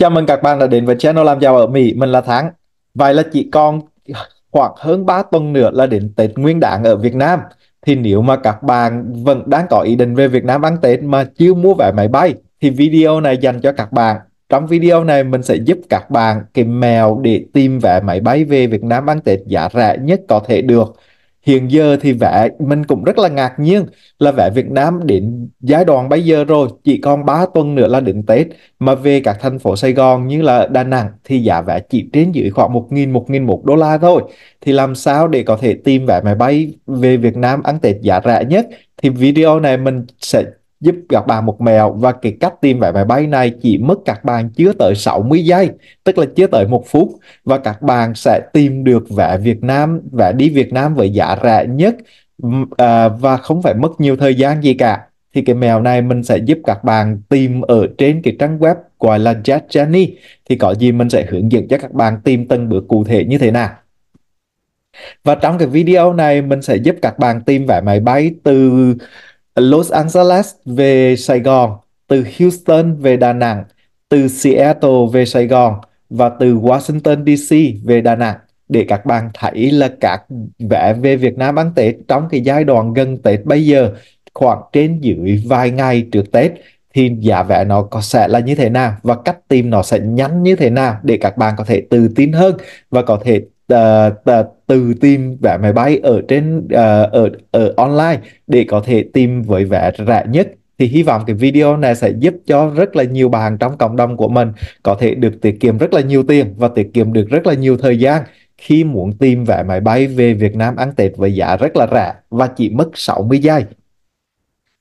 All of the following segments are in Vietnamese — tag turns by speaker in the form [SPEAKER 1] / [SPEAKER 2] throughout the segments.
[SPEAKER 1] Chào mừng các bạn đã đến với channel làm giàu ở Mỹ, mình là Thắng. Vậy là chỉ còn khoảng hơn 3 tuần nữa là đến Tết Nguyên Đán ở Việt Nam. Thì nếu mà các bạn vẫn đang có ý định về Việt Nam ăn Tết mà chưa mua vé máy bay thì video này dành cho các bạn. Trong video này mình sẽ giúp các bạn cái mèo để tìm vé máy bay về Việt Nam ăn Tết giá rẻ nhất có thể được hiện giờ thì vẽ mình cũng rất là ngạc nhiên là vẽ Việt Nam đến giai đoạn bây giờ rồi chỉ còn 3 tuần nữa là đến Tết mà về các thành phố Sài Gòn như là Đà Nẵng thì giá vẽ chỉ trên dưới khoảng 1.000 1.001 đô la thôi thì làm sao để có thể tìm vé máy bay về Việt Nam ăn Tết giá rẻ nhất thì video này mình sẽ giúp các bạn một mèo và cái cách tìm vé máy bay này chỉ mất các bạn chưa tới 60 giây, tức là chưa tới một phút và các bạn sẽ tìm được vé Việt Nam, vé đi Việt Nam với giá rẻ nhất à, và không phải mất nhiều thời gian gì cả. Thì cái mèo này mình sẽ giúp các bạn tìm ở trên cái trang web gọi là Jet Jenny. Thì có gì mình sẽ hướng dẫn cho các bạn tìm từng bước cụ thể như thế nào. Và trong cái video này mình sẽ giúp các bạn tìm vé máy bay từ Los Angeles về Sài Gòn, từ Houston về Đà Nẵng, từ Seattle về Sài Gòn và từ Washington DC về Đà Nẵng để các bạn thấy là các vẽ về Việt Nam ăn Tết trong cái giai đoạn gần Tết bây giờ khoảng trên dưới vài ngày trước Tết thì giá vẽ nó có sẽ là như thế nào và cách tìm nó sẽ nhanh như thế nào để các bạn có thể tự tin hơn và có thể uh, từ tìm vé máy bay ở trên uh, ở ở online để có thể tìm với vé rẻ nhất thì hy vọng cái video này sẽ giúp cho rất là nhiều bạn trong cộng đồng của mình có thể được tiết kiệm rất là nhiều tiền và tiết kiệm được rất là nhiều thời gian khi muốn tìm vé máy bay về Việt Nam ăn Tết với giá rất là rẻ và chỉ mất 60 giây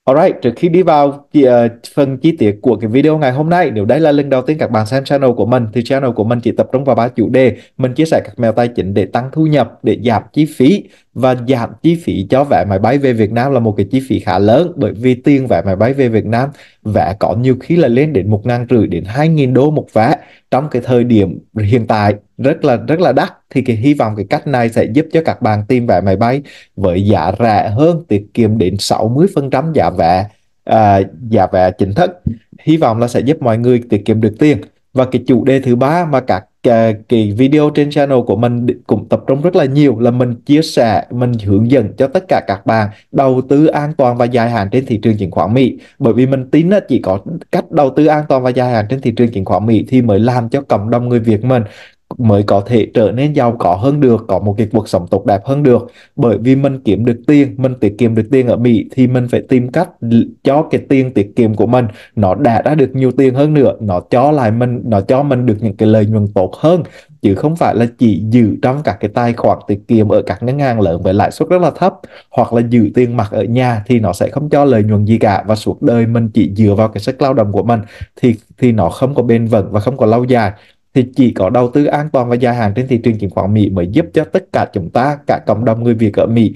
[SPEAKER 1] Alright, trước khi đi vào chỉ, uh, ờ, phần chi tiết của cái video ngày hôm nay, nếu đây là lần đầu tiên các bạn xem channel của mình thì channel của mình chỉ tập trung vào ba chủ đề, mình chia sẻ các mẹo tài chính để tăng thu nhập, để giảm chi phí và giảm chi phí cho vé máy bay về Việt Nam là một cái chi phí khá lớn bởi vì tiền vé máy bay về Việt Nam vé có nhiều khi là lên đến một ngàn rưỡi đến hai nghìn đô một vé trong cái thời điểm hiện tại rất là rất là đắt thì cái hy vọng cái cách này sẽ giúp cho các bạn tìm vé máy bay với giá rẻ hơn tiết kiệm đến 60% giá vé à, giá vé chính thức hy vọng là sẽ giúp mọi người tiết kiệm được tiền và cái chủ đề thứ ba mà các à, cái, video trên channel của mình cũng tập trung rất là nhiều là mình chia sẻ mình hướng dẫn cho tất cả các bạn đầu tư an toàn và dài hạn trên thị trường chứng khoán Mỹ bởi vì mình tin là chỉ có cách đầu tư an toàn và dài hạn trên thị trường chứng khoán Mỹ thì mới làm cho cộng đồng người Việt mình mới có thể trở nên giàu có hơn được, có một cái cuộc sống tốt đẹp hơn được. Bởi vì mình kiếm được tiền, mình tiết kiệm được tiền ở Mỹ thì mình phải tìm cách cho cái tiền tiết kiệm của mình nó đã ra được nhiều tiền hơn nữa, nó cho lại mình, nó cho mình được những cái lợi nhuận tốt hơn chứ không phải là chỉ giữ trong các cái tài khoản tiết kiệm ở các ngân hàng lớn với lãi suất rất là thấp hoặc là giữ tiền mặt ở nhà thì nó sẽ không cho lợi nhuận gì cả và suốt đời mình chỉ dựa vào cái sức lao động của mình thì thì nó không có bền vững và không có lâu dài thì chỉ có đầu tư an toàn và dài hạn trên thị trường chứng khoán Mỹ mới giúp cho tất cả chúng ta, cả cộng đồng người Việt ở Mỹ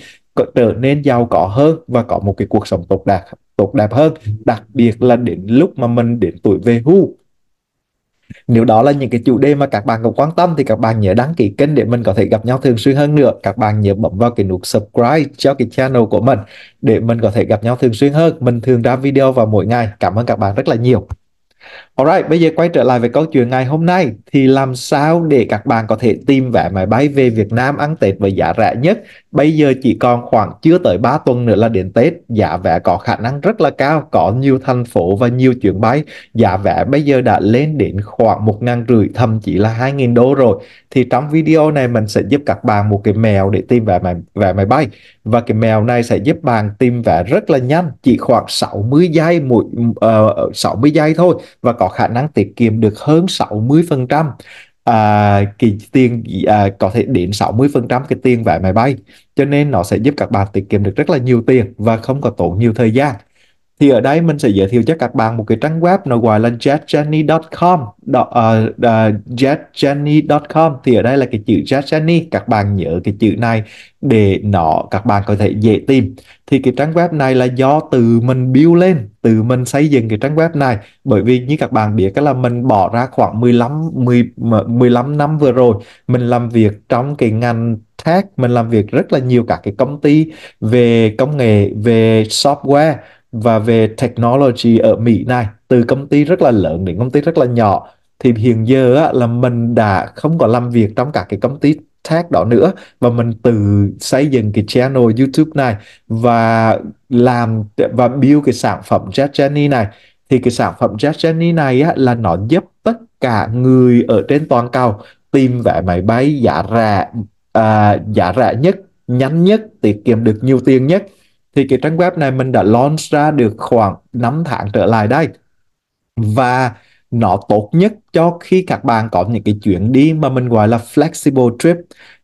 [SPEAKER 1] trở nên giàu có hơn và có một cái cuộc sống tốt đẹp tốt đẹp hơn, đặc biệt là đến lúc mà mình đến tuổi về hưu. Nếu đó là những cái chủ đề mà các bạn cũng quan tâm thì các bạn nhớ đăng ký kênh để mình có thể gặp nhau thường xuyên hơn nữa. Các bạn nhớ bấm vào cái nút subscribe cho cái channel của mình để mình có thể gặp nhau thường xuyên hơn. Mình thường ra video vào mỗi ngày. Cảm ơn các bạn rất là nhiều. Alright, bây giờ quay trở lại với câu chuyện ngày hôm nay thì làm sao để các bạn có thể tìm vé máy bay về Việt Nam ăn Tết với giá rẻ nhất? Bây giờ chỉ còn khoảng chưa tới 3 tuần nữa là đến Tết, giá vé có khả năng rất là cao, có nhiều thành phố và nhiều chuyến bay, giá vé bây giờ đã lên đến khoảng 1 ngàn rưỡi thậm chí là 2.000 đô rồi. Thì trong video này mình sẽ giúp các bạn một cái mèo để tìm vé máy, vé máy bay và cái mèo này sẽ giúp bạn tìm vé rất là nhanh, chỉ khoảng 60 giây mỗi ờ, ờ, uh, 60 giây thôi và có có khả năng tiết kiệm được hơn 60% à, cái tiền à, có thể đến 60% cái tiền vé máy bay cho nên nó sẽ giúp các bạn tiết kiệm được rất là nhiều tiền và không có tốn nhiều thời gian thì ở đây mình sẽ giới thiệu cho các bạn một cái trang web nó gọi là jetjenny.com uh, ờ, ờ, jetjenny.com thì ở đây là cái chữ jetjenny các bạn nhớ cái chữ này để nó các bạn có thể dễ tìm thì cái trang web này là do từ mình build lên từ mình xây dựng cái trang web này bởi vì như các bạn biết cái là mình bỏ ra khoảng 15 10, 15 năm vừa rồi mình làm việc trong cái ngành tech mình làm việc rất là nhiều các cái công ty về công nghệ về software và về technology ở Mỹ này từ công ty rất là lớn đến công ty rất là nhỏ thì hiện giờ á, là mình đã không còn làm việc trong các cái công ty tag đó nữa và mình tự xây dựng cái channel YouTube này và làm và build cái sản phẩm Jet Jenny này thì cái sản phẩm Jet Jenny này á, là nó giúp tất cả người ở trên toàn cầu tìm vé máy bay giá rẻ à, giá rẻ nhất nhanh nhất tiết kiệm được nhiều tiền nhất thì cái trang web này mình đã launch ra được khoảng 5 tháng trở lại đây và nó tốt nhất cho khi các bạn có những cái chuyến đi mà mình gọi là flexible trip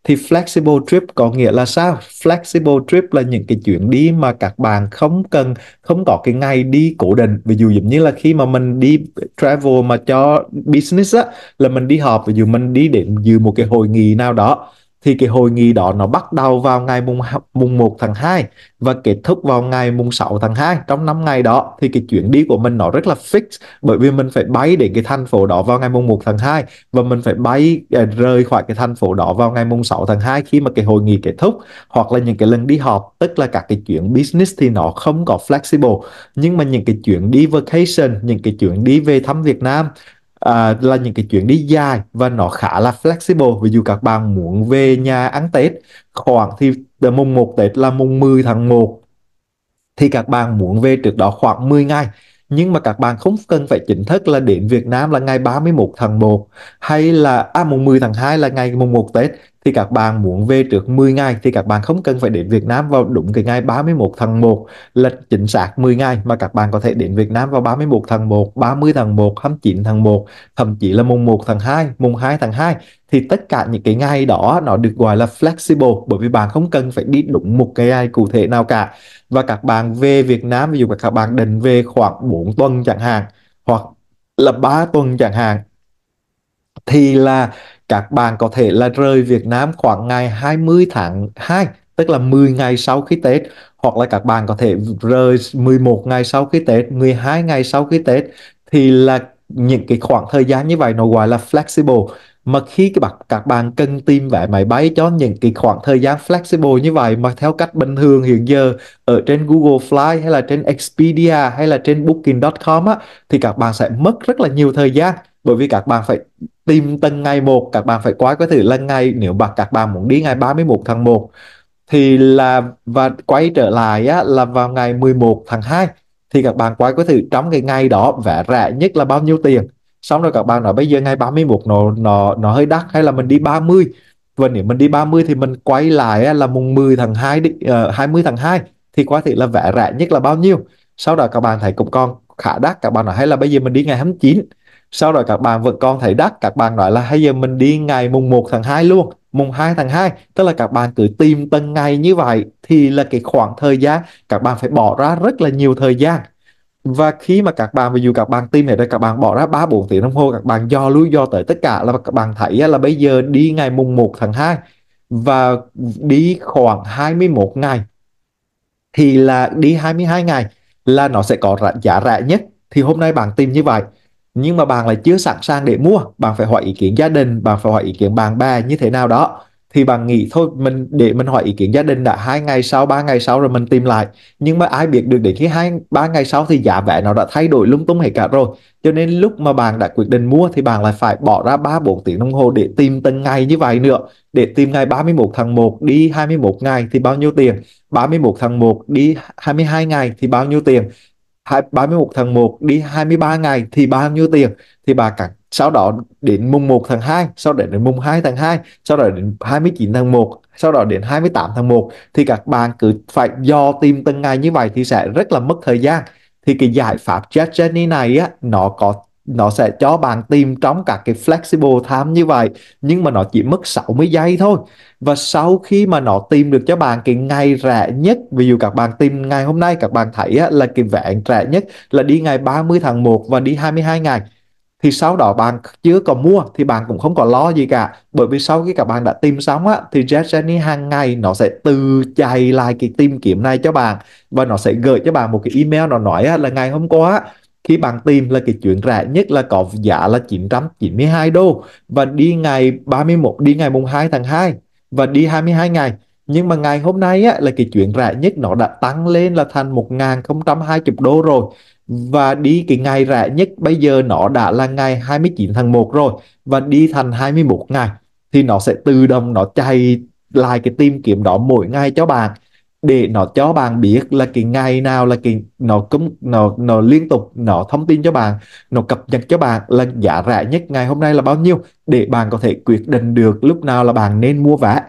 [SPEAKER 1] thì flexible trip có nghĩa là sao flexible trip là những cái chuyến đi mà các bạn không cần không có cái ngày đi cố định ví dụ giống như là khi mà mình đi travel mà cho business á là mình đi họp ví dụ mình đi đến dự một cái hội nghị nào đó thì cái hội nghị đó nó bắt đầu vào ngày mùng mùng 1 tháng 2 và kết thúc vào ngày mùng 6 tháng 2 trong năm ngày đó thì cái chuyến đi của mình nó rất là fix bởi vì mình phải bay đến cái thành phố đó vào ngày mùng 1 tháng 2 và mình phải bay à, rời khỏi cái thành phố đó vào ngày mùng 6 tháng 2 khi mà cái hội nghị kết thúc hoặc là những cái lần đi họp tức là các cái chuyến business thì nó không có flexible nhưng mà những cái chuyến đi vacation những cái chuyến đi về thăm Việt Nam à, là những cái chuyến đi dài và nó khá là flexible ví dụ các bạn muốn về nhà ăn Tết khoảng thì ờ, mùng 1 Tết là mùng 10 tháng 1 thì các bạn muốn về trước đó khoảng 10 ngày nhưng mà các bạn không cần phải chính thức là đến Việt Nam là ngày 31 tháng 1 hay là à mùng 10 tháng 2 là ngày mùng 1 Tết thì các bạn muốn về trước 10 ngày thì các bạn không cần phải đến Việt Nam vào đúng cái ngày 31 tháng 1 là chính xác 10 ngày mà các bạn có thể đến Việt Nam vào 31 tháng 1, 30 tháng 1, 29 tháng 1, thậm chí là mùng 1 tháng 2, mùng 2 tháng 2 thì tất cả những cái ngày đó nó được gọi là flexible bởi vì bạn không cần phải đi đúng một cái ngày cụ thể nào cả và các bạn về Việt Nam ví dụ các bạn định về khoảng 4 tuần chẳng hạn hoặc là 3 tuần chẳng hạn thì là các bạn có thể là rời Việt Nam khoảng ngày 20 tháng 2 tức là 10 ngày sau khi Tết hoặc là các bạn có thể rời 11 ngày sau khi Tết, 12 ngày sau khi Tết thì là những cái khoảng thời gian như vậy nó gọi là flexible mà khi các bạn, các bạn cần tìm vé máy bay cho những cái khoảng thời gian flexible như vậy mà theo cách bình thường hiện giờ ở trên Google Fly hay là trên Expedia hay là trên Booking.com á thì các bạn sẽ mất rất là nhiều thời gian bởi vì các bạn phải tìm từng ngày một các bạn phải quay có thể lần ngày nếu mà các bạn muốn đi ngày 31 tháng 1 thì là và quay trở lại á, là vào ngày 11 tháng 2 thì các bạn quay có thể trong cái ngày đó vẽ rẻ nhất là bao nhiêu tiền xong rồi các bạn nói bây giờ ngày 31 nó nó nó hơi đắt hay là mình đi 30 và nếu mình đi 30 thì mình quay lại á, là mùng 10 tháng 2 đi, uh, ờ, 20 tháng 2 thì có thể là vẽ rẻ nhất là bao nhiêu sau đó các bạn thấy cũng con khả đắt các bạn nói hay là bây giờ mình đi ngày 29 sau đó các bạn vẫn còn thấy đắt các bạn nói là hay giờ mình đi ngày mùng 1 tháng 2 luôn mùng 2 tháng 2 tức là các bạn cứ tìm từng ngày như vậy thì là cái khoảng thời gian các bạn phải bỏ ra rất là nhiều thời gian và khi mà các bạn ví dụ các bạn tìm này đây các bạn bỏ ra 3 4 tiếng đồng hồ các bạn do lui do tới tất cả là các bạn thấy là bây giờ đi ngày mùng 1 tháng 2 và đi khoảng 21 ngày thì là đi 22 ngày là nó sẽ có giá rẻ nhất thì hôm nay bạn tìm như vậy nhưng mà bạn lại chưa sẵn sàng để mua bạn phải hỏi ý kiến gia đình bạn phải hỏi ý kiến bạn bè như thế nào đó thì bạn nghĩ thôi mình để mình hỏi ý kiến gia đình đã hai ngày sau ba ngày sau rồi mình tìm lại nhưng mà ai biết được để khi hai ba ngày sau thì giá vé nó đã thay đổi lung tung hết cả rồi cho nên lúc mà bạn đã quyết định mua thì bạn lại phải bỏ ra ba bốn tiếng đồng hồ để tìm từng ngày như vậy nữa để tìm ngày 31 tháng 1 đi 21 ngày thì bao nhiêu tiền 31 tháng 1 đi 22 ngày thì bao nhiêu tiền 31 tháng 1 đi 23 ngày thì bao nhiêu tiền thì bà cắt sau đó đến mùng 1 tháng 2 sau đó đến mùng 2 tháng 2 sau đó đến 29 tháng 1 sau đó đến 28 tháng 1 thì các bạn cứ phải do tìm từng ngày như vậy thì sẽ rất là mất thời gian thì cái giải pháp Jet Journey này á nó có nó sẽ cho bạn tìm trong các cái flexible time như vậy nhưng mà nó chỉ mất 60 giây thôi và sau khi mà nó tìm được cho bạn cái ngày rẻ nhất ví dụ các bạn tìm ngày hôm nay các bạn thấy là cái vé rẻ nhất là đi ngày 30 tháng 1 và đi 22 ngày thì sau đó bạn chưa có mua thì bạn cũng không có lo gì cả bởi vì sau khi các bạn đã tìm xong á thì Jenny hàng ngày nó sẽ từ chạy lại cái tìm kiếm này cho bạn và nó sẽ gửi cho bạn một cái email nó nói là ngày hôm qua khi bạn tìm là cái chuyện rẻ nhất là có giá là 992 đô và đi ngày 31 đi ngày mùng 2 tháng 2 và đi 22 ngày nhưng mà ngày hôm nay á, là cái chuyện rẻ nhất nó đã tăng lên là thành 1 đô rồi và đi cái ngày rẻ nhất bây giờ nó đã là ngày 29 tháng 1 rồi và đi thành 21 ngày thì nó sẽ tự động nó chạy lại cái tìm kiếm đó mỗi ngày cho bạn để nó cho bạn biết là cái ngày nào là cái nó cũng nó nó liên tục nó thông tin cho bạn nó cập nhật cho bạn là giá rẻ nhất ngày hôm nay là bao nhiêu để bạn có thể quyết định được lúc nào là bạn nên mua vé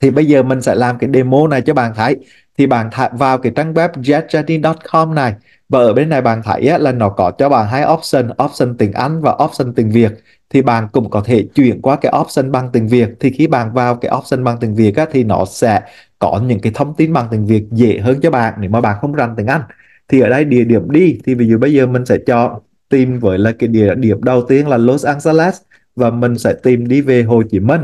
[SPEAKER 1] thì bây giờ mình sẽ làm cái demo này cho bạn thấy thì bạn thả vào cái trang web jetjardine.com này và ở bên này bạn thấy á, là nó có cho bạn hai option option tiếng Anh và option tiếng Việt thì bạn cũng có thể chuyển qua cái option bằng tiếng Việt thì khi bạn vào cái option bằng tiếng Việt á, thì nó sẽ có những cái thông tin bằng tiếng Việt dễ hơn cho bạn nếu mà bạn không rành tiếng Anh thì ở đây địa điểm đi thì ví dụ bây giờ mình sẽ cho tìm với là cái địa điểm đầu tiên là Los Angeles và mình sẽ tìm đi về Hồ Chí Minh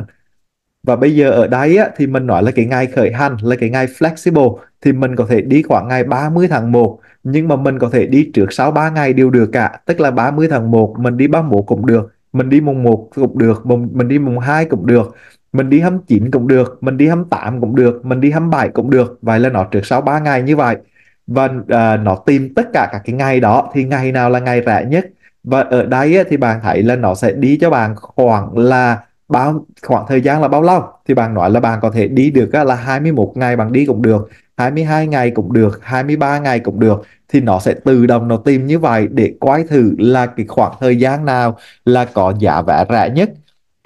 [SPEAKER 1] và bây giờ ở đây á, thì mình nói là cái ngày khởi hành là cái ngày flexible thì mình có thể đi khoảng ngày 30 tháng 1 nhưng mà mình có thể đi trước sau 3 ngày đều được cả tức là 30 tháng 1 mình đi 31 cũng được mình đi mùng 1 cũng được mình, mình đi mùng 2 cũng được mình đi 29 cũng được mình đi 28 cũng được mình đi 27 cũng được vậy là nó trước sau 3 ngày như vậy và uh, nó tìm tất cả các cái ngày đó thì ngày nào là ngày rẻ nhất và ở đây ấy, thì bạn thấy là nó sẽ đi cho bạn khoảng là bao khoảng thời gian là bao lâu thì bạn nói là bạn có thể đi được là 21 ngày bạn đi cũng được 22 ngày cũng được 23 ngày cũng được thì nó sẽ tự động nó tìm như vậy để quay thử là cái khoảng thời gian nào là có giá vé rẻ nhất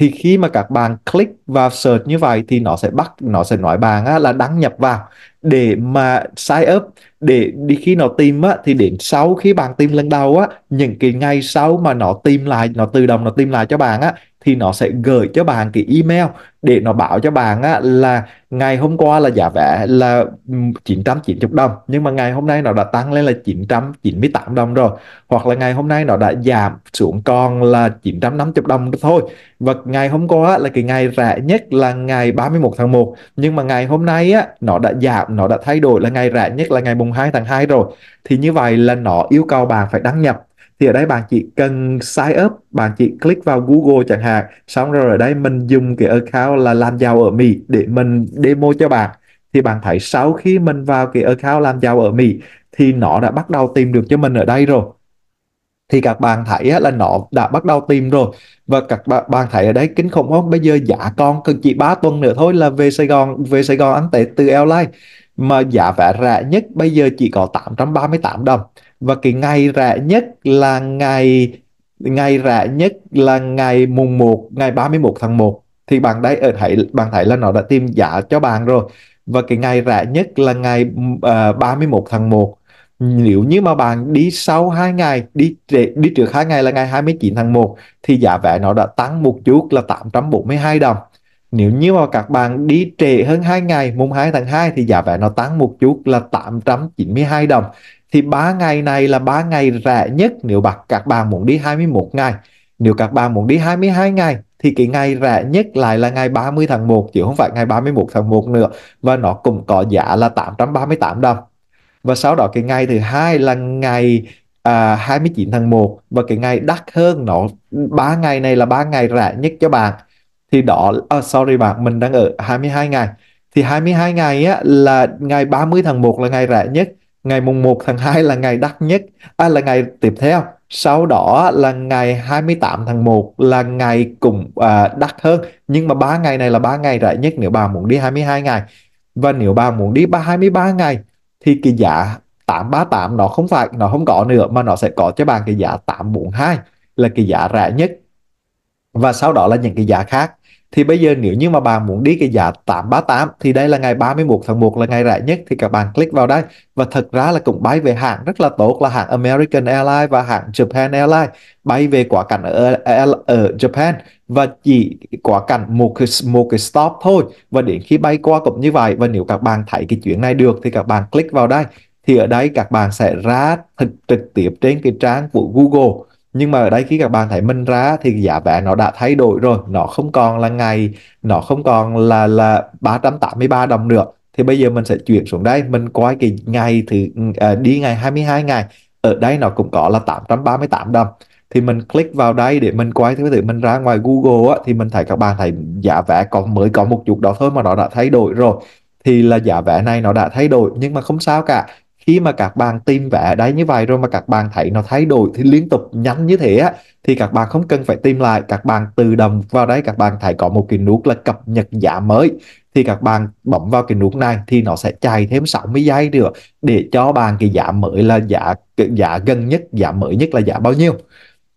[SPEAKER 1] thì khi mà các bạn click vào search như vậy thì nó sẽ bắt nó sẽ nói bạn á, là đăng nhập vào để mà sign up để đi khi nó tìm á, thì đến sau khi bạn tìm lần đầu á những cái ngày sau mà nó tìm lại nó tự động nó tìm lại cho bạn á thì nó sẽ gửi cho bạn cái email để nó bảo cho bạn á, là ngày hôm qua là giá vé là 990 đồng nhưng mà ngày hôm nay nó đã tăng lên là 998 đồng rồi hoặc là ngày hôm nay nó đã giảm xuống còn là 950 đồng thôi và ngày hôm qua là cái ngày rẻ nhất là ngày 31 tháng 1 nhưng mà ngày hôm nay á, nó đã giảm nó đã thay đổi là ngày rẻ nhất là ngày mùng 2 tháng 2 rồi thì như vậy là nó yêu cầu bạn phải đăng nhập thì ở đây bạn chỉ cần sign up bạn chỉ click vào Google chẳng hạn xong rồi ở đây mình dùng cái account là làm giàu ở Mỹ để mình demo cho bạn thì bạn thấy sau khi mình vào cái account làm giàu ở Mỹ thì nó đã bắt đầu tìm được cho mình ở đây rồi thì các bạn thấy là nó đã bắt đầu tìm rồi và các bạn, bạn thấy ở đây kính khủng không bây giờ giả con cần chỉ 3 tuần nữa thôi là về Sài Gòn về Sài Gòn ăn tệ từ airline mà giả vé rẻ nhất bây giờ chỉ có 838 đồng và cái ngày rẻ nhất là ngày ngày rẻ nhất là ngày mùng 1 ngày 31 tháng 1 thì bạn đây ở thấy bạn thấy là nó đã tìm giá cho bạn rồi và cái ngày rẻ nhất là ngày uh, ờ, 31 tháng 1 nếu như mà bạn đi sau 2 ngày đi đi trước 2 ngày là ngày 29 tháng 1 thì giá vé nó đã tăng một chút là 842 đồng nếu như mà các bạn đi trễ hơn 2 ngày mùng 2 tháng 2 thì giá vé nó tăng một chút là 892 đồng thì ba ngày này là ba ngày rẻ nhất nếu bạn các bạn muốn đi 21 ngày nếu các bạn muốn đi 22 ngày thì cái ngày rẻ nhất lại là ngày 30 tháng 1 chứ không phải ngày 31 tháng 1 nữa và nó cũng có giá là 838 đồng và sau đó cái ngày thứ hai là ngày à, 29 tháng 1 và cái ngày đắt hơn nó ba ngày này là ba ngày rẻ nhất cho bạn thì đó à, sorry bạn mình đang ở 22 ngày thì 22 ngày á, là ngày 30 tháng 1 là ngày rẻ nhất ngày mùng 1 tháng 2 là ngày đắt nhất à, là ngày tiếp theo sau đó là ngày 28 tháng 1 là ngày cũng à, đắt hơn nhưng mà ba ngày này là ba ngày rẻ nhất nếu bà muốn đi 22 ngày và nếu bà muốn đi 23 ngày thì cái giá 838 nó không phải nó không có nữa mà nó sẽ có cho bạn cái giá 842 là cái giá rẻ nhất và sau đó là những cái giá khác thì bây giờ nếu như mà bạn muốn đi cái giá 838 thì đây là ngày 31 tháng 1 là ngày rẻ nhất thì các bạn click vào đây và thật ra là cũng bay về hãng rất là tốt là hãng American Airlines và hãng Japan Airlines bay về quả cảnh ở, ở, Japan và chỉ quả cảnh một cái một cái stop thôi và đến khi bay qua cũng như vậy và nếu các bạn thấy cái chuyện này được thì các bạn click vào đây thì ở đây các bạn sẽ ra trực tiếp trên cái trang của Google nhưng mà ở đây khi các bạn thấy mình ra thì giá vé nó đã thay đổi rồi nó không còn là ngày nó không còn là là 383 đồng nữa thì bây giờ mình sẽ chuyển xuống đây mình coi cái ngày thì ừ, à, đi ngày 22 ngày ở đây nó cũng có là 838 đồng thì mình click vào đây để mình quay thứ tự mình ra ngoài Google á, thì mình thấy các bạn thấy giá vé còn mới có một chút đó thôi mà nó đã thay đổi rồi thì là giá vé này nó đã thay đổi nhưng mà không sao cả khi mà các bạn tìm vẽ đấy như vậy rồi mà các bạn thấy nó thay đổi thì liên tục nhanh như thế á thì các bạn không cần phải tìm lại các bạn tự động vào đấy các bạn thấy có một cái nút là cập nhật giá mới thì các bạn bấm vào cái nút này thì nó sẽ chạy thêm 60 giây nữa để cho bạn cái giá mới là giá giá gần nhất giá mới nhất là giá bao nhiêu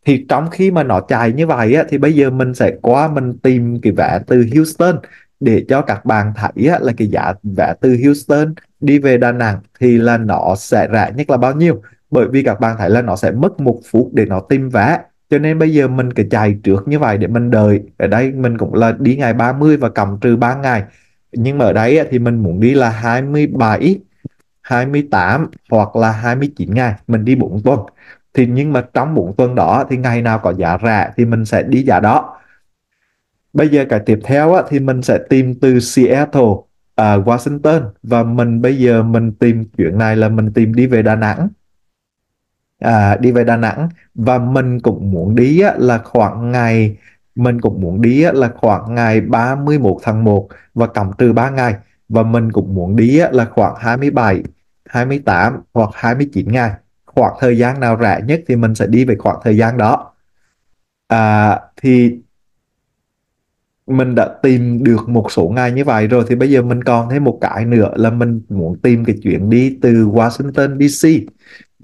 [SPEAKER 1] thì trong khi mà nó chạy như vậy á, thì bây giờ mình sẽ qua mình tìm cái vẽ từ Houston để cho các bạn thấy là cái giá vé từ Houston đi về Đà Nẵng thì là nó sẽ rẻ nhất là bao nhiêu bởi vì các bạn thấy là nó sẽ mất một phút để nó tìm vé cho nên bây giờ mình cứ chạy trước như vậy để mình đợi ở đây mình cũng là đi ngày 30 và cầm trừ 3 ngày nhưng mà ở đây thì mình muốn đi là 27 28 hoặc là 29 ngày mình đi 4 tuần thì nhưng mà trong 4 tuần đó thì ngày nào có giá rẻ thì mình sẽ đi giá đó Bây giờ cái tiếp theo á, thì mình sẽ tìm từ Seattle, uh, Washington và mình bây giờ mình tìm chuyện này là mình tìm đi về Đà Nẵng. À, đi về Đà Nẵng và mình cũng muốn đi á, là khoảng ngày mình cũng muốn đi á, là khoảng ngày 31 tháng 1 và cộng trừ 3 ngày và mình cũng muốn đi á, là khoảng 27, 28 hoặc 29 ngày. Khoảng thời gian nào rẻ nhất thì mình sẽ đi về khoảng thời gian đó. À, thì mình đã tìm được một số ngày như vậy rồi thì bây giờ mình còn thêm một cái nữa là mình muốn tìm cái chuyện đi từ Washington DC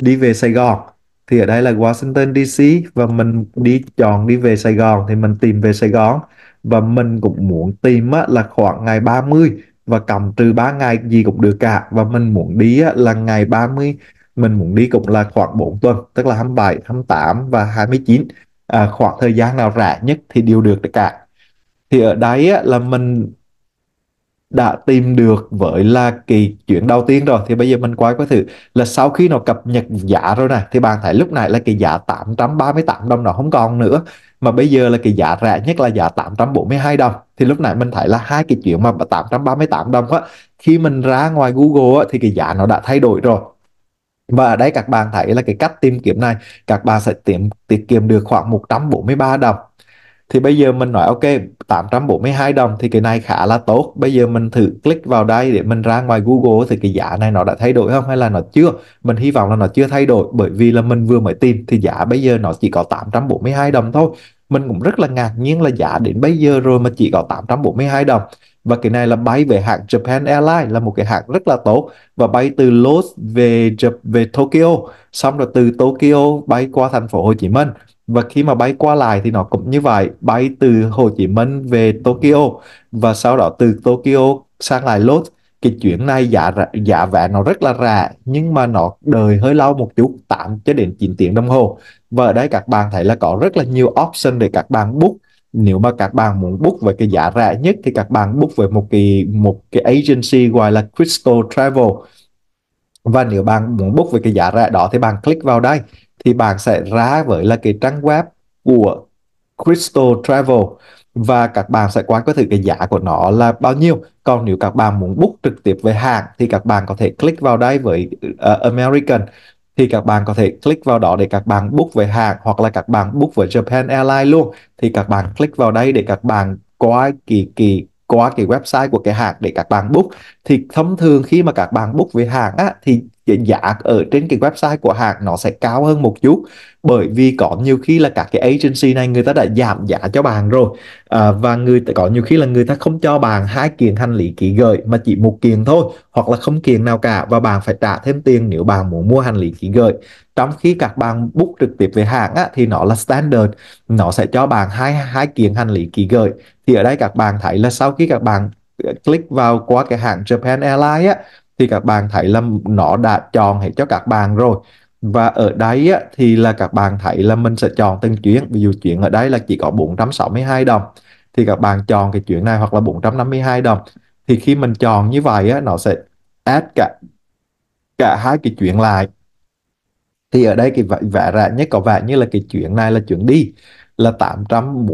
[SPEAKER 1] đi về Sài Gòn thì ở đây là Washington DC và mình đi chọn đi về Sài Gòn thì mình tìm về Sài Gòn và mình cũng muốn tìm là khoảng ngày 30 và cầm trừ 3 ngày gì cũng được cả và mình muốn đi là ngày 30 mình muốn đi cũng là khoảng 4 tuần tức là 27, 28 và 29 à, khoảng thời gian nào rẻ nhất thì đều được cả thì ở đấy á, là mình đã tìm được với là kỳ chuyện đầu tiên rồi thì bây giờ mình quay qua thử là sau khi nó cập nhật giá rồi này thì bạn thấy lúc này là cái giá 838 đồng nó không còn nữa mà bây giờ là cái giá rẻ nhất là giá 842 đồng thì lúc này mình thấy là hai cái chuyện mà 838 đồng á khi mình ra ngoài Google á, thì cái giá nó đã thay đổi rồi và ở đây các bạn thấy là cái cách tìm kiếm này các bạn sẽ tiết tiết kiệm được khoảng 143 đồng thì bây giờ mình nói ok 842 đồng thì cái này khá là tốt bây giờ mình thử click vào đây để mình ra ngoài Google thì cái giá này nó đã thay đổi không hay là nó chưa mình hy vọng là nó chưa thay đổi bởi vì là mình vừa mới tìm thì giá bây giờ nó chỉ có 842 đồng thôi mình cũng rất là ngạc nhiên là giá đến bây giờ rồi mà chỉ có 842 đồng và cái này là bay về hãng Japan Airlines là một cái hãng rất là tốt và bay từ Los về về Tokyo xong rồi từ Tokyo bay qua thành phố Hồ Chí Minh và khi mà bay qua lại thì nó cũng như vậy bay từ Hồ Chí Minh về Tokyo và sau đó từ Tokyo sang lại Lod cái chuyến này giá giá vé nó rất là rẻ nhưng mà nó đời hơi lâu một chút 8 cho đến 9 tiếng đồng hồ và ở đây các bạn thấy là có rất là nhiều option để các bạn book nếu mà các bạn muốn book về cái giá rẻ nhất thì các bạn book về một cái một cái agency gọi là Crystal Travel và nếu bạn muốn book về cái giá rẻ đó thì bạn click vào đây thì bạn sẽ ra với là cái trang web của Crystal Travel và các bạn sẽ quan có thử cái giá của nó là bao nhiêu. Còn nếu các bạn muốn book trực tiếp về hàng thì các bạn có thể click vào đây với uh, American thì các bạn có thể click vào đó để các bạn book về hàng hoặc là các bạn book với Japan Airlines luôn thì các bạn click vào đây để các bạn coi kỳ kỳ qua cái website của cái hãng để các bạn book thì thông thường khi mà các bạn book về hàng á thì cái giá ở trên cái website của hãng nó sẽ cao hơn một chút bởi vì có nhiều khi là các cái agency này người ta đã giảm giá cho bạn rồi à, và người có nhiều khi là người ta không cho bạn hai kiện hành lý ký gửi mà chỉ một kiện thôi hoặc là không kiện nào cả và bạn phải trả thêm tiền nếu bạn muốn mua hành lý ký gửi trong khi các bạn book trực tiếp về hãng á, thì nó là standard nó sẽ cho bạn hai hai kiện hành lý ký gửi thì ở đây các bạn thấy là sau khi các bạn click vào qua cái hãng Japan Airlines á thì các bạn thấy là nó đã chọn hết cho các bạn rồi và ở đây á, thì là các bạn thấy là mình sẽ chọn từng chuyến ví dụ chuyến ở đây là chỉ có 462 đồng thì các bạn chọn cái chuyến này hoặc là 452 đồng thì khi mình chọn như vậy á, nó sẽ add cả cả hai cái chuyến lại thì ở đây cái vẽ rẻ nhất có vẻ như là cái chuyến này là chuyến đi là 800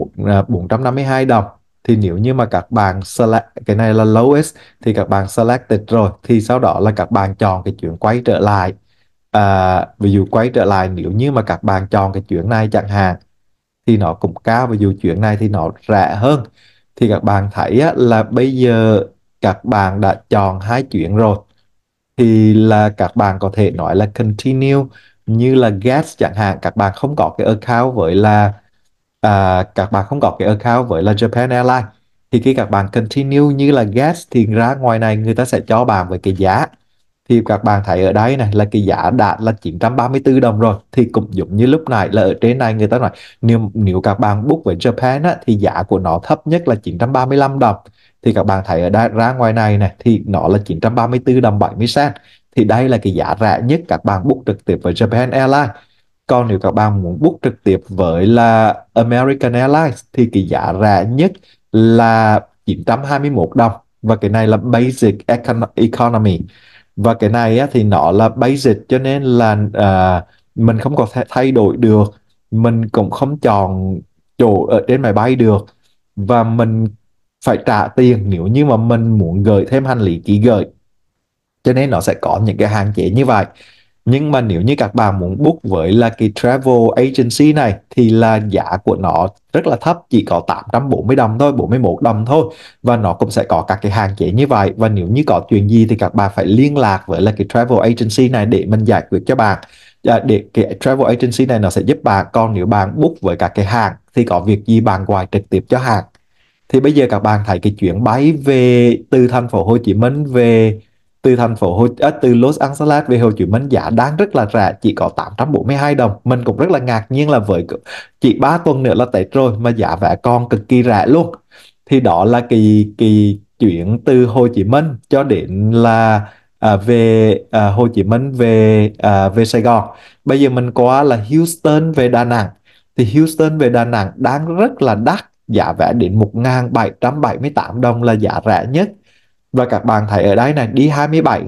[SPEAKER 1] 452 à, đồng thì nếu như mà các bạn select cái này là lowest thì các bạn selected rồi thì sau đó là các bạn chọn cái chuyện quay trở lại à, ví dụ quay trở lại nếu như mà các bạn chọn cái chuyện này chẳng hạn thì nó cũng cao ví dụ chuyện này thì nó rẻ hơn thì các bạn thấy á, là bây giờ các bạn đã chọn hai chuyện rồi thì là các bạn có thể nói là continue như là get chẳng hạn các bạn không có cái account với là à, các bạn không có cái account với là Japan Airlines thì khi các bạn continue như là guest thì ra ngoài này người ta sẽ cho bạn về cái giá thì các bạn thấy ở đây này là cái giá đạt là 934 đồng rồi thì cũng giống như lúc này là ở trên này người ta nói nếu nếu các bạn book với Japan á, thì giá của nó thấp nhất là 935 đồng thì các bạn thấy ở đây ra ngoài này này thì nó là 934 đồng 70 cent thì đây là cái giá rẻ nhất các bạn book trực tiếp với Japan Airlines còn nếu các bạn muốn book trực tiếp với là American Airlines thì cái giá rẻ nhất là 921 đồng và cái này là basic economy và cái này á, thì nó là basic cho nên là à, mình không có thể thay đổi được mình cũng không chọn chỗ ở trên máy bay được và mình phải trả tiền nếu như mà mình muốn gửi thêm hành lý ký gửi cho nên nó sẽ có những cái hạn chế như vậy nhưng mà nếu như các bạn muốn book với là cái travel agency này thì là giá của nó rất là thấp, chỉ có 840 đồng thôi, 41 đồng thôi và nó cũng sẽ có các cái hạn chế như vậy và nếu như có chuyện gì thì các bạn phải liên lạc với là cái travel agency này để mình giải quyết cho bạn. À, để cái travel agency này nó sẽ giúp bạn còn nếu bạn book với các cái hàng thì có việc gì bạn gọi trực tiếp cho hàng thì bây giờ các bạn thấy cái chuyến bay về từ thành phố Hồ Chí Minh về từ thành phố Hồ, à, từ Los Angeles về Hồ Chí Minh giá đang rất là rẻ chỉ có 842 đồng mình cũng rất là ngạc nhiên là với chỉ 3 tuần nữa là Tết rồi mà giá vé con cực kỳ rẻ luôn thì đó là kỳ kỳ chuyển từ Hồ Chí Minh cho đến là à, về à, Hồ Chí Minh về à, về Sài Gòn bây giờ mình qua là Houston về Đà Nẵng thì Houston về Đà Nẵng đang rất là đắt giá vé đến 1.778 đồng là giá rẻ nhất và các bạn thấy ở đây này đi 27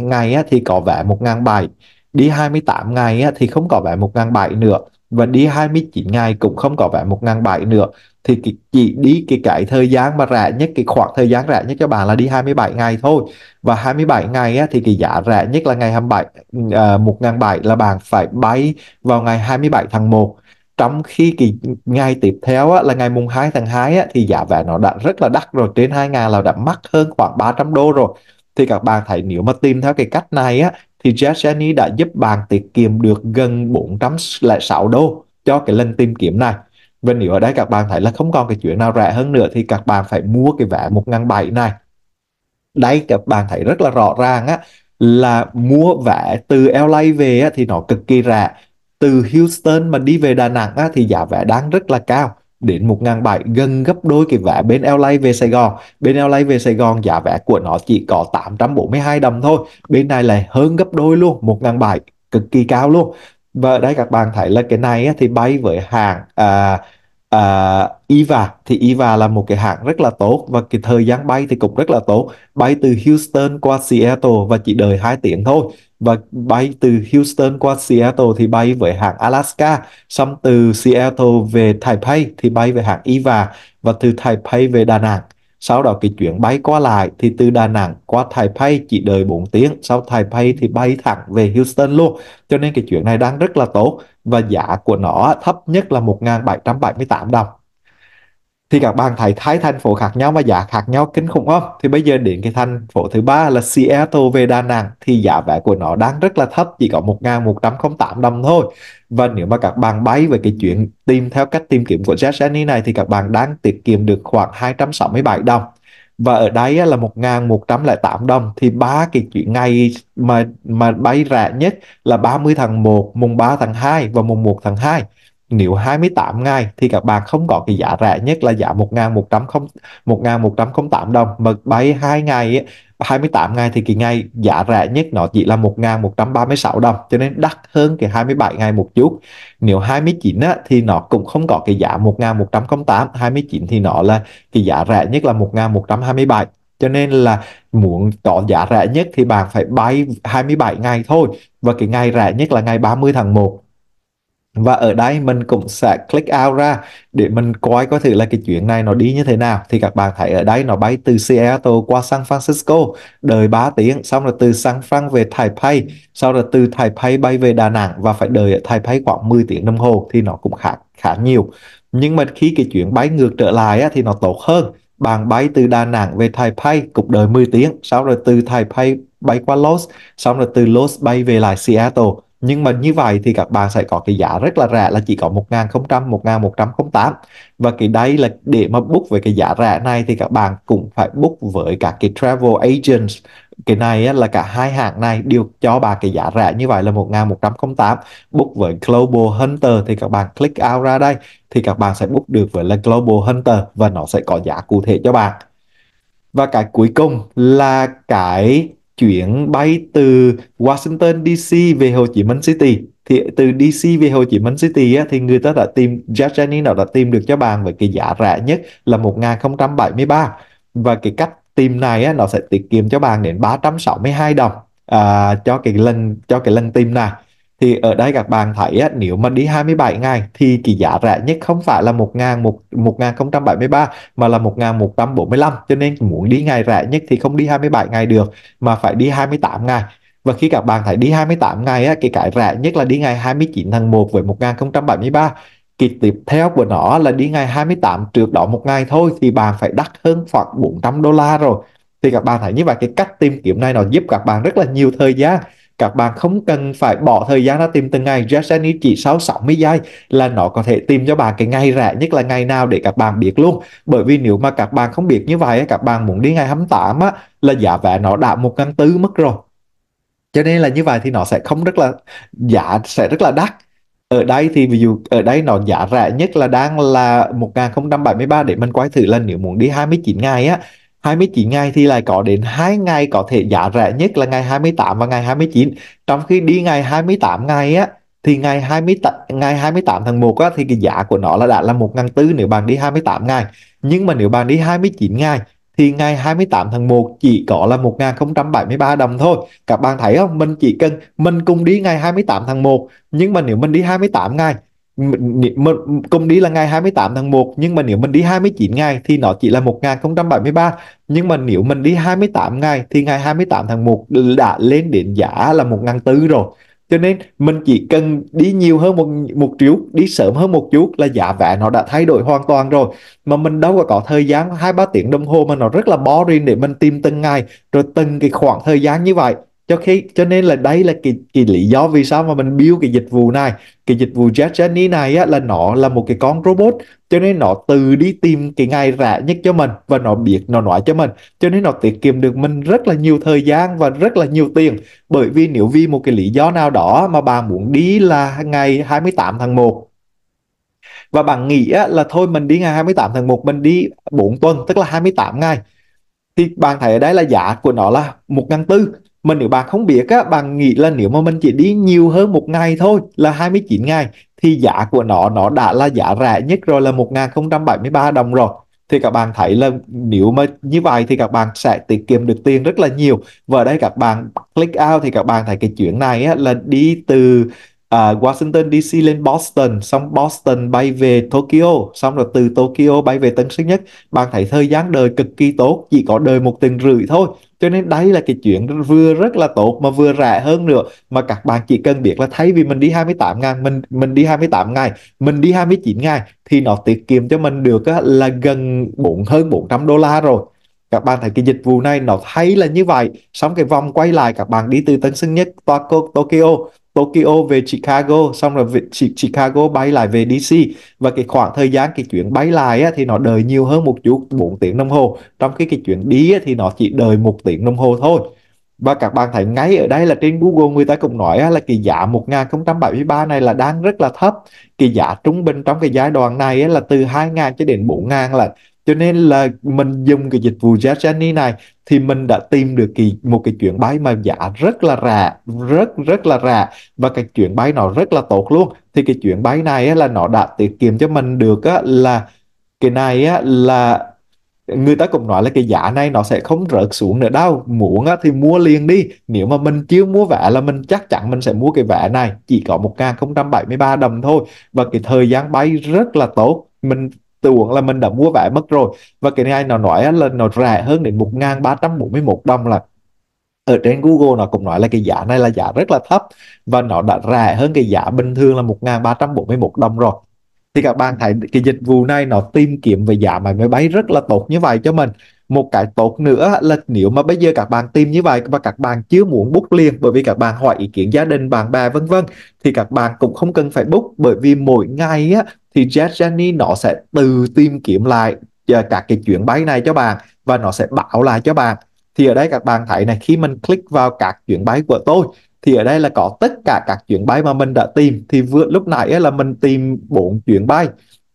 [SPEAKER 1] ngày á, thì có vẻ 1 ngàn 7 đi 28 ngày á, thì không có vẻ 1 ngàn 7 nữa và đi 29 ngày cũng không có vẻ 1 ngàn 7 nữa thì cái, chỉ đi cái cái thời gian mà rẻ nhất cái khoảng thời gian rẻ nhất cho bạn là đi 27 ngày thôi và 27 ngày á, thì cái giá rẻ nhất là ngày 27 uh, 1 ngàn 7 là bạn phải bay vào ngày 27 tháng 1 trong khi kỳ ngày tiếp theo á, là ngày mùng 2 tháng 2 á, thì giá vé nó đã rất là đắt rồi trên 2 ngàn là đã mắc hơn khoảng 300 đô rồi thì các bạn thấy nếu mà tìm theo cái cách này á thì JetJenny đã giúp bạn tiết kiệm được gần 406 đô cho cái lần tìm kiếm này và nếu ở đây các bạn thấy là không còn cái chuyện nào rẻ hơn nữa thì các bạn phải mua cái vé ngàn bảy này đây các bạn thấy rất là rõ ràng á là mua vé từ LA về á, thì nó cực kỳ rẻ từ Houston mà đi về Đà Nẵng á, thì giá vé đang rất là cao đến 1.700 gần gấp đôi cái vé bên LA về Sài Gòn. Bên LA về Sài Gòn giá vé của nó chỉ có 842 đồng thôi. Bên này là hơn gấp đôi luôn, 1.700 cực kỳ cao luôn. Và đây các bạn thấy là cái này á, thì bay với hàng à, à, IVA thì IVA là một cái hãng rất là tốt và cái thời gian bay thì cũng rất là tốt bay từ Houston qua Seattle và chỉ đợi 2 tiếng thôi và bay từ Houston qua Seattle thì bay với hãng Alaska xong từ Seattle về Taipei thì bay với hãng IVA và từ Taipei về Đà Nẵng sau đó cái chuyến bay qua lại thì từ Đà Nẵng qua Taipei chỉ đợi 4 tiếng, sau Taipei thì bay thẳng về Houston luôn. Cho nên cái chuyến này đang rất là tốt và giá của nó thấp nhất là 1.778 đồng thì các bạn thấy hai thành phố khác nhau mà giá khác nhau kinh khủng không? Thì bây giờ đến cái thành phố thứ ba là Seattle về Đà Nẵng thì giá vé của nó đang rất là thấp chỉ có 1.108 đồng thôi. Và nếu mà các bạn bay về cái chuyện tìm theo cách tìm kiếm của JetJetNy này thì các bạn đang tiết kiệm được khoảng 267 đồng và ở đây là 1.108 đồng thì ba cái chuyện ngày mà mà bay rẻ nhất là 30 tháng 1, mùng 3 tháng 2 và mùng 1 tháng 2 nếu 28 ngày thì các bạn không có cái giá rẻ nhất là giá 1.100 1.108 đồng mà bay 2 ngày 28 ngày thì cái ngày giá rẻ nhất nó chỉ là 1.136 đồng cho nên đắt hơn cái 27 ngày một chút nếu 29 á, thì nó cũng không có cái giá 1.108 29 thì nó là cái giá rẻ nhất là 1.127 cho nên là muốn có giá rẻ nhất thì bạn phải bay 27 ngày thôi và cái ngày rẻ nhất là ngày 30 tháng 1 và ở đây mình cũng sẽ click out ra để mình coi có thể là cái chuyến này nó đi như thế nào thì các bạn thấy ở đây nó bay từ Seattle qua San Francisco đợi 3 tiếng xong rồi từ San Fran về Taipei sau rồi từ Taipei bay về Đà Nẵng và phải đợi ở Taipei khoảng 10 tiếng đồng hồ thì nó cũng khá khá nhiều nhưng mà khi cái chuyến bay ngược trở lại á, thì nó tốt hơn bạn bay từ Đà Nẵng về Taipei cũng đợi 10 tiếng sau rồi từ Taipei bay qua Los xong rồi từ Los bay về lại Seattle nhưng mà như vậy thì các bạn sẽ có cái giá rất là rẻ là chỉ có 1.000 1.108 và cái đây là để mà book với cái giá rẻ này thì các bạn cũng phải book với các cái travel agents cái này là cả hai hãng này đều cho bà cái giá rẻ như vậy là 1.108 book với Global Hunter thì các bạn click out ra đây thì các bạn sẽ book được với là Global Hunter và nó sẽ có giá cụ thể cho bạn và cái cuối cùng là cái chuyển bay từ Washington DC về Hồ Chí Minh City thì từ DC về Hồ Chí Minh City á, thì người ta đã tìm Jack nào đã tìm được cho bạn với cái giá rẻ nhất là 1073 và cái cách tìm này á, nó sẽ tiết kiệm cho bạn đến 362 đồng à, cho cái lần cho cái lần tìm này thì ở đây các bạn thấy á, nếu mà đi 27 ngày thì cái giá rẻ nhất không phải là 1 ngàn 1, 1073 mà là 1145 cho nên muốn đi ngày rẻ nhất thì không đi 27 ngày được mà phải đi 28 ngày và khi các bạn thấy đi 28 ngày á, cái cái rẻ nhất là đi ngày 29 tháng 1 với 1073 kỳ tiếp theo của nó là đi ngày 28 trước đó một ngày thôi thì bạn phải đắt hơn khoảng 400 đô la rồi thì các bạn thấy như vậy cái cách tìm kiếm này nó giúp các bạn rất là nhiều thời gian các bạn không cần phải bỏ thời gian ra tìm từng ngày Jasmine chỉ sau 60 giây là nó có thể tìm cho bạn cái ngày rẻ nhất là ngày nào để các bạn biết luôn bởi vì nếu mà các bạn không biết như vậy các bạn muốn đi ngày 28 á là giá vé nó đã một ngàn tư mất rồi cho nên là như vậy thì nó sẽ không rất là giá sẽ rất là đắt ở đây thì ví dụ ở đây nó giá rẻ nhất là đang là 1073 để mình quay thử là nếu muốn đi 29 ngày á 29 ngày thì lại có đến hai ngày có thể giá rẻ nhất là ngày 28 và ngày 29. Trong khi đi ngày 28 ngày á thì ngày 28 ngày 28 tháng 1 á thì cái giá của nó là đã là 1.400 nếu bạn đi 28 ngày. Nhưng mà nếu bạn đi 29 ngày thì ngày 28 tháng 1 chỉ có là 1073 đồng thôi. Các bạn thấy không? Mình chỉ cần mình cùng đi ngày 28 tháng 1 nhưng mà nếu mình đi 28 ngày mình, cùng đi là ngày 28 tháng 1 nhưng mà nếu mình đi 29 ngày thì nó chỉ là 1073 nhưng mà nếu mình đi 28 ngày thì ngày 28 tháng 1 đã lên đến giá là 1.400 rồi cho nên mình chỉ cần đi nhiều hơn một một chút đi sớm hơn một chút là giá vé nó đã thay đổi hoàn toàn rồi mà mình đâu có có thời gian hai ba tiếng đồng hồ mà nó rất là boring để mình tìm từng ngày rồi từng cái khoảng thời gian như vậy cho khi cho nên là đây là cái, cái lý do vì sao mà mình build cái dịch vụ này cái dịch vụ Jet Journey này á, là nó là một cái con robot cho nên nó tự đi tìm cái ngày rẻ nhất cho mình và nó biết nó nói cho mình cho nên nó tiết kiệm được mình rất là nhiều thời gian và rất là nhiều tiền bởi vì nếu vì một cái lý do nào đó mà bạn muốn đi là ngày 28 tháng 1 và bạn nghĩ á, là thôi mình đi ngày 28 tháng 1 mình đi 4 tuần tức là 28 ngày thì bạn thấy ở đây là giá của nó là một ngàn tư mà nếu bạn không biết á, bạn nghĩ là nếu mà mình chỉ đi nhiều hơn một ngày thôi là 29 ngày thì giá của nó nó đã là giá rẻ nhất rồi là 1073 đồng rồi thì các bạn thấy là nếu mà như vậy thì các bạn sẽ tiết kiệm được tiền rất là nhiều và ở đây các bạn click out thì các bạn thấy cái chuyến này á, là đi từ à, Washington DC lên Boston xong Boston bay về Tokyo xong rồi từ Tokyo bay về Tân Sơn Nhất bạn thấy thời gian đời cực kỳ tốt chỉ có đời một tuần rưỡi thôi cho nên đây là cái chuyện vừa rất là tốt mà vừa rẻ hơn nữa mà các bạn chỉ cần biết là thay vì mình đi 28 ngàn mình mình đi 28 ngày mình đi 29 ngày thì nó tiết kiệm cho mình được là gần bốn hơn 400 đô la rồi các bạn thấy cái dịch vụ này nó thấy là như vậy xong cái vòng quay lại các bạn đi từ Tân Sơn Nhất qua Tokyo Tokyo về Chicago xong rồi về Chicago bay lại về DC và cái khoảng thời gian cái chuyến bay lại á, thì nó đợi nhiều hơn một chút 4 tiếng đồng hồ trong khi cái chuyến đi á, thì nó chỉ đợi một tiếng đồng hồ thôi và các bạn thấy ngay ở đây là trên Google người ta cũng nói á, là cái giá 1073 này là đang rất là thấp kỳ giá trung bình trong cái giai đoạn này là từ 2.000 cho đến 4.000 là cho nên là mình dùng cái dịch vụ Jasani này thì mình đã tìm được cái, một cái chuyến bay mà giá rất là rẻ rất rất là rẻ và cái chuyến bay nó rất là tốt luôn thì cái chuyến bay này á, là nó đã tiết kiệm cho mình được á, là cái này á, là người ta cũng nói là cái giá này nó sẽ không rớt xuống nữa đâu muốn á, thì mua liền đi nếu mà mình chưa mua vé là mình chắc chắn mình sẽ mua cái vé này chỉ có 1073 đồng thôi và cái thời gian bay rất là tốt mình tưởng là mình đã mua vé mất rồi và cái này nó nói là nó rẻ hơn đến 1.341 đồng là ở trên Google nó cũng nói là cái giá này là giá rất là thấp và nó đã rẻ hơn cái giá bình thường là 1.341 đồng rồi thì các bạn thấy cái dịch vụ này nó tìm kiếm về giá máy máy bay rất là tốt như vậy cho mình một cái tốt nữa là nếu mà bây giờ các bạn tìm như vậy và các bạn chưa muốn bút liền bởi vì các bạn hỏi ý kiến gia đình bạn bè vân vân thì các bạn cũng không cần phải bút bởi vì mỗi ngày á thì JetJenny nó sẽ từ tìm kiếm lại ờ, các cái chuyến bay này cho bạn và nó sẽ bảo lại cho bạn thì ở đây các bạn thấy này khi mình click vào các chuyến bay của tôi thì ở đây là có tất cả các chuyến bay mà mình đã tìm thì vừa lúc nãy ấy là mình tìm bốn chuyến bay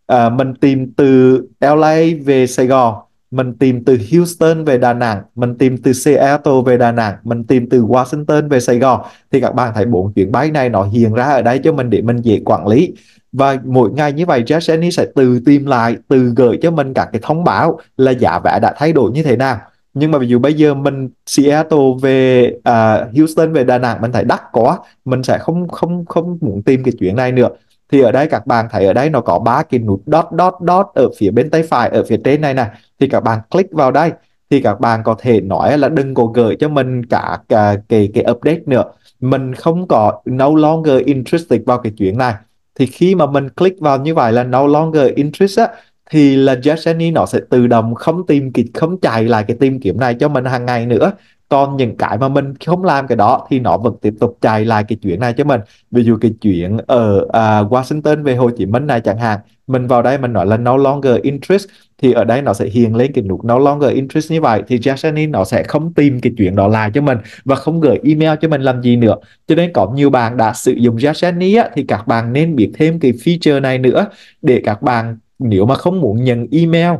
[SPEAKER 1] à, mình tìm từ LA về Sài Gòn mình tìm từ Houston về Đà Nẵng, mình tìm từ Seattle về Đà Nẵng, mình tìm từ Washington về Sài Gòn thì các bạn thấy bốn chuyến bay này nó hiện ra ở đây cho mình để mình dễ quản lý và mỗi ngày như vậy Jack sẽ từ tìm lại, từ gửi cho mình các cái thông báo là giả vẽ đã thay đổi như thế nào nhưng mà ví dụ bây giờ mình Seattle về uh, Houston về Đà Nẵng mình thấy đắt quá mình sẽ không không không muốn tìm cái chuyện này nữa thì ở đây các bạn thấy ở đây nó có ba cái nút dot dot dot ở phía bên tay phải ở phía trên này nè thì các bạn click vào đây thì các bạn có thể nói là đừng có gửi cho mình cả, cái cái update nữa mình không có no longer interested vào cái chuyện này thì khi mà mình click vào như vậy là no longer interest á thì là Jasmine nó sẽ tự động không tìm kịp không chạy lại cái tìm kiếm này cho mình hàng ngày nữa còn những cái mà mình không làm cái đó thì nó vẫn tiếp tục chạy lại cái chuyện này cho mình ví dụ cái chuyện ở uh, Washington về Hồ Chí Minh này chẳng hạn mình vào đây mình nói là no longer interest thì ở đây nó sẽ hiện lên cái nút no longer interest như vậy thì Jasmine nó sẽ không tìm cái chuyện đó lại cho mình và không gửi email cho mình làm gì nữa cho nên có nhiều bạn đã sử dụng Jasmine á, thì các bạn nên biết thêm cái feature này nữa để các bạn nếu mà không muốn nhận email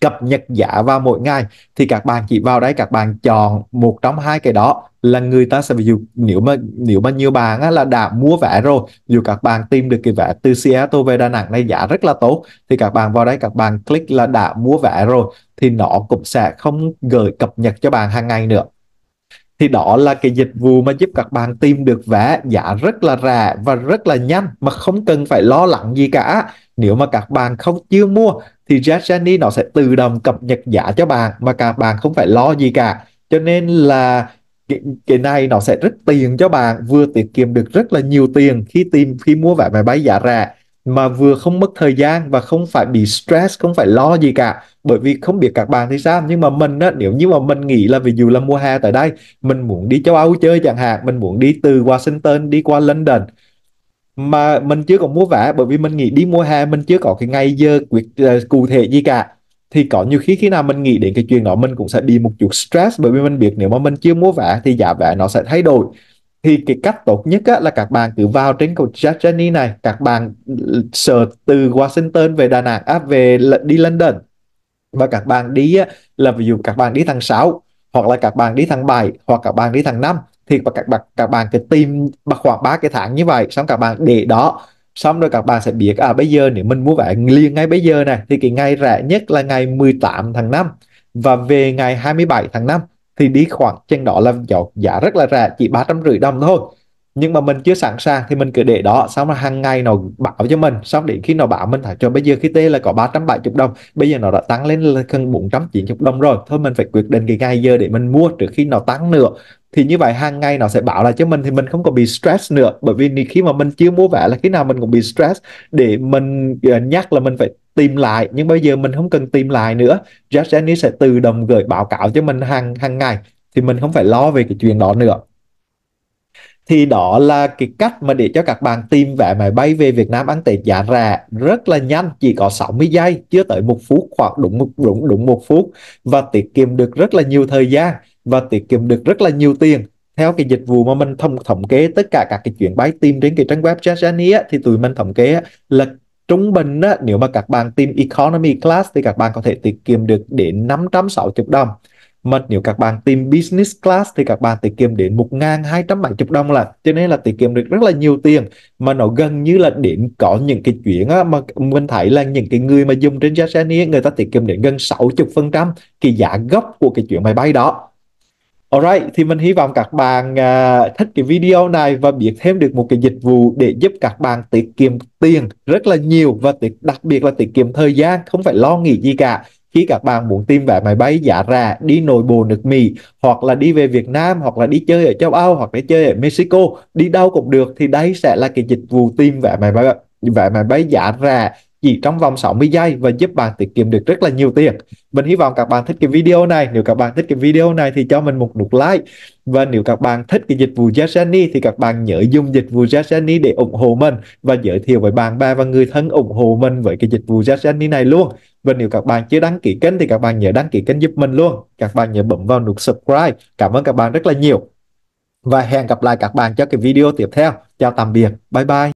[SPEAKER 1] cập nhật giá vào mỗi ngày thì các bạn chỉ vào đấy các bạn chọn một trong hai cái đó là người ta sẽ ví dụ nếu mà nếu mà nhiều bạn á, là đã mua vé rồi dù các bạn tìm được cái vé từ Seattle về Đà Nẵng này giá rất là tốt thì các bạn vào đấy các bạn click là đã mua vé rồi thì nó cũng sẽ không gửi cập nhật cho bạn hàng ngày nữa thì đó là cái dịch vụ mà giúp các bạn tìm được vé giá rất là rẻ và rất là nhanh mà không cần phải lo lắng gì cả nếu mà các bạn không chưa mua thì JetJenny nó sẽ tự động cập nhật giá cho bạn mà các bạn không phải lo gì cả cho nên là cái, cái này nó sẽ rất tiền cho bạn vừa tiết kiệm được rất là nhiều tiền khi tìm khi mua vé máy bay giá rẻ mà vừa không mất thời gian và không phải bị stress không phải lo gì cả bởi vì không biết các bạn thì sao nhưng mà mình á nếu như mà mình nghĩ là ví dụ là mùa hè tại đây mình muốn đi châu Âu chơi chẳng hạn mình muốn đi từ Washington đi qua London mà mình chưa có mua vé bởi vì mình nghĩ đi mua hè mình chưa có cái ngày giờ quyết ờ, cụ thể gì cả thì có nhiều khi khi nào mình nghĩ đến cái chuyện đó mình cũng sẽ bị một chút stress bởi vì mình biết nếu mà mình chưa mua vé thì giá vé nó sẽ thay đổi thì cái cách tốt nhất á, là các bạn cứ vào trên cầu Jajani này các bạn search từ Washington về Đà Nẵng à, về đi London và các bạn đi á, là ví dụ các bạn đi tháng 6 hoặc là các bạn đi tháng 7 hoặc các bạn đi tháng 5 thì và các bạn các bạn cứ tìm khoảng ba cái tháng như vậy xong các bạn để đó xong rồi các bạn sẽ biết à bây giờ nếu mình mua vé liền ngay bây giờ này thì cái ngày rẻ nhất là ngày 18 tháng 5 và về ngày 27 tháng 5 thì đi khoảng chừng đó là giá rất là rẻ chỉ ba trăm rưỡi đồng thôi nhưng mà mình chưa sẵn sàng thì mình cứ để đó xong là hàng ngày nó bảo cho mình xong đến khi nó bảo mình thấy cho bây giờ khi tê là có 370 đồng bây giờ nó đã tăng lên là gần 490 đồng rồi thôi mình phải quyết định cái ngày giờ để mình mua trước khi nó tăng nữa thì như vậy hàng ngày nó sẽ bảo là cho mình thì mình không có bị stress nữa bởi vì khi mà mình chưa mua vé là khi nào mình cũng bị stress để mình ờ, nhắc là mình phải tìm lại nhưng bây giờ mình không cần tìm lại nữa Josh Ennis sẽ tự động gửi báo cáo cho mình hàng hàng ngày thì mình không phải lo về cái chuyện đó nữa thì đó là cái cách mà để cho các bạn tìm vé máy bay về Việt Nam ăn Tết giá rẻ rất là nhanh chỉ có 60 giây chưa tới một phút hoặc đúng một đúng đúng một phút và tiết kiệm được rất là nhiều thời gian và tiết kiệm được rất là nhiều tiền theo cái dịch vụ mà mình thống thống kê tất cả các cái chuyến bay tìm đến cái trang web Jazz thì tụi mình thống kê là Trung bình á, nếu mà các bạn tìm economy class thì các bạn có thể tiết kiệm được đến 560 đồng. Mà nếu các bạn tìm business class thì các bạn tiết kiệm đến 1.270 đồng là cho nên là tiết kiệm được rất là nhiều tiền mà nó gần như là đến có những cái chuyện á, mà mình thấy là những cái người mà dùng trên Jasani người ta tiết kiệm đến gần 60% cái giá gấp của cái chuyện máy bay đó Alright, thì mình hy vọng các bạn uh, thích cái video này và biết thêm được một cái dịch vụ để giúp các bạn tiết kiệm tiền rất là nhiều và tiết, đặc biệt là tiết kiệm thời gian, không phải lo nghĩ gì cả. Khi các bạn muốn tìm vé máy bay giả rẻ đi nội bộ nước Mỹ hoặc là đi về Việt Nam hoặc là đi chơi ở châu Âu hoặc là chơi ở Mexico, đi đâu cũng được thì đây sẽ là cái dịch vụ tìm vé máy bay vé máy bay giả rẻ chỉ trong vòng 60 giây và giúp bạn tiết kiệm được rất là nhiều tiền. Mình hy vọng các bạn thích cái video này. Nếu các bạn thích cái video này thì cho mình một nút like. Và nếu các bạn thích cái dịch vụ Jasani thì các bạn nhớ dùng dịch vụ Jasani để ủng hộ mình và giới thiệu với bạn bè và người thân ủng hộ mình với cái dịch vụ Jasani này luôn. Và nếu các bạn chưa đăng ký kênh thì các bạn nhớ đăng ký kênh giúp mình luôn. Các bạn nhớ bấm vào nút subscribe. Cảm ơn các bạn rất là nhiều. Và hẹn gặp lại các bạn cho cái video tiếp theo. Chào tạm biệt. Bye bye.